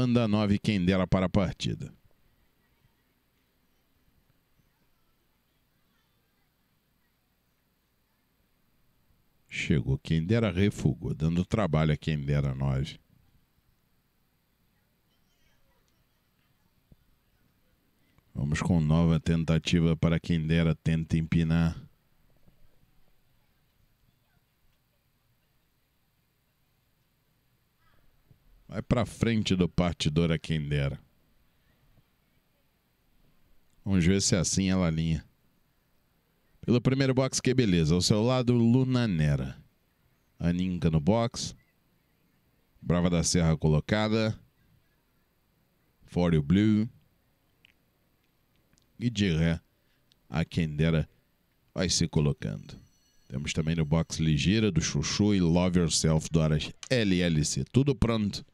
Banda 9 quem dela para a partida. Chegou quem dera, refugou, dando trabalho a quem dera 9. Vamos com nova tentativa para quem dera tenta empinar. Vai pra frente do partidor a quem dera. Vamos ver se é assim ela alinha. Pelo primeiro box, que beleza. Ao seu lado, Lunanera. Aninka no box. Brava da Serra colocada. For Blue. E de ré, a quem dera, vai se colocando. Temos também no box Ligeira, do Chuchu e Love Yourself do Aras LLC. Tudo pronto.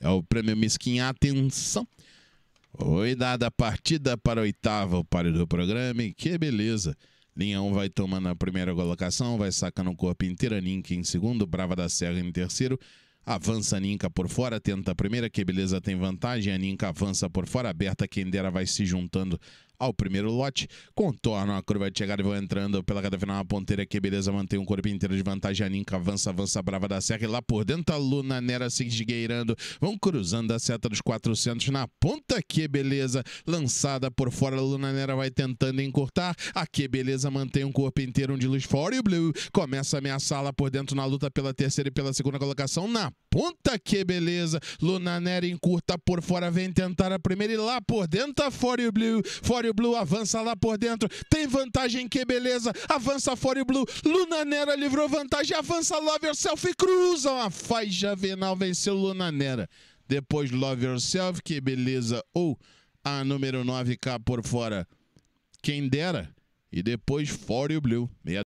É o prêmio miskin Atenção. Oi, dada a partida para oitava, o páreo do programa. que beleza. Linha vai tomando a primeira colocação, vai sacando o corpo inteiro. Ninka em segundo, Brava da Serra em terceiro. Avança Ninka por fora, tenta a primeira, que beleza tem vantagem. A Ninka avança por fora, aberta, quem dera vai se juntando ao primeiro lote. Contornam a curva de chegada e vão entrando pela reta final. A ponteira que beleza mantém um corpo inteiro de vantagem. A Ninca avança, avança brava da serra. E lá por dentro a Luna Nera se esgueirando. Vão cruzando a seta dos 400 na ponta que beleza. Lançada por fora, a Luna Nera vai tentando encurtar. A que beleza mantém um corpo inteiro de luz fora. E o Blue começa a ameaçar lá por dentro na luta pela terceira e pela segunda colocação. Na ponta que beleza. Luna Nera encurta por fora, vem tentar a primeira. E lá por dentro a Fora e o Blue. Fora Fore Blue, avança lá por dentro. Tem vantagem, que beleza. Avança Fore Blue. Luna Nera livrou vantagem. Avança Love Yourself e cruza. Uma faz Javenal venceu Nera. Depois Love Yourself, que beleza. Ou a número 9K por fora. Quem dera. E depois Fore Blue.